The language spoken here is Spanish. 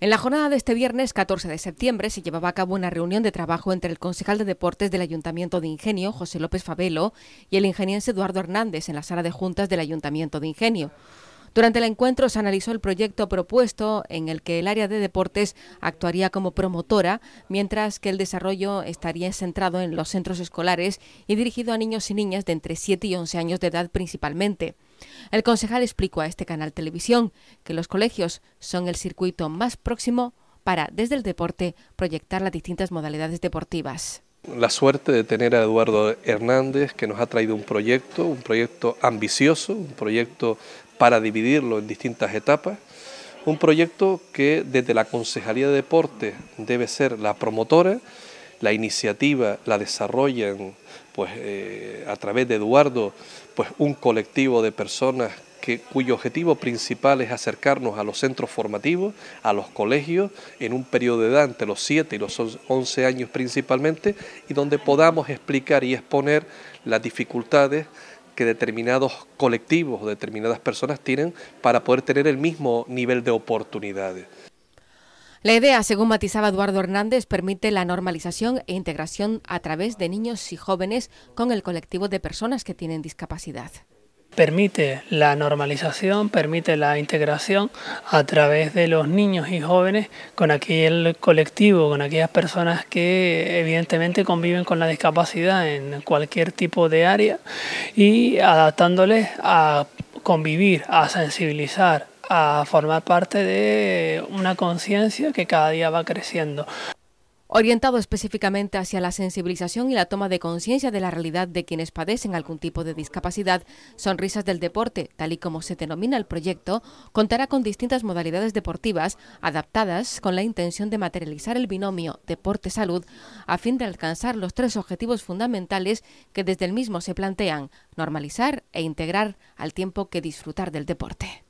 En la jornada de este viernes 14 de septiembre se llevaba a cabo una reunión de trabajo entre el concejal de deportes del Ayuntamiento de Ingenio, José López Fabelo, y el ingeniense Eduardo Hernández en la sala de juntas del Ayuntamiento de Ingenio. Durante el encuentro se analizó el proyecto propuesto en el que el área de deportes actuaría como promotora, mientras que el desarrollo estaría centrado en los centros escolares y dirigido a niños y niñas de entre 7 y 11 años de edad principalmente. El concejal explicó a este canal televisión que los colegios son el circuito más próximo para, desde el deporte, proyectar las distintas modalidades deportivas la suerte de tener a Eduardo Hernández que nos ha traído un proyecto, un proyecto ambicioso, un proyecto para dividirlo en distintas etapas. Un proyecto que desde la Concejalía de Deportes debe ser la promotora, la iniciativa la desarrollan pues, eh, a través de Eduardo pues, un colectivo de personas que, cuyo objetivo principal es acercarnos a los centros formativos, a los colegios, en un periodo de edad entre los 7 y los 11 años principalmente, y donde podamos explicar y exponer las dificultades que determinados colectivos o determinadas personas tienen para poder tener el mismo nivel de oportunidades. La idea, según matizaba Eduardo Hernández, permite la normalización e integración a través de niños y jóvenes con el colectivo de personas que tienen discapacidad permite la normalización, permite la integración a través de los niños y jóvenes con aquel colectivo, con aquellas personas que evidentemente conviven con la discapacidad en cualquier tipo de área y adaptándoles a convivir, a sensibilizar, a formar parte de una conciencia que cada día va creciendo orientado específicamente hacia la sensibilización y la toma de conciencia de la realidad de quienes padecen algún tipo de discapacidad, Sonrisas del Deporte, tal y como se denomina el proyecto, contará con distintas modalidades deportivas adaptadas con la intención de materializar el binomio deporte-salud a fin de alcanzar los tres objetivos fundamentales que desde el mismo se plantean, normalizar e integrar al tiempo que disfrutar del deporte.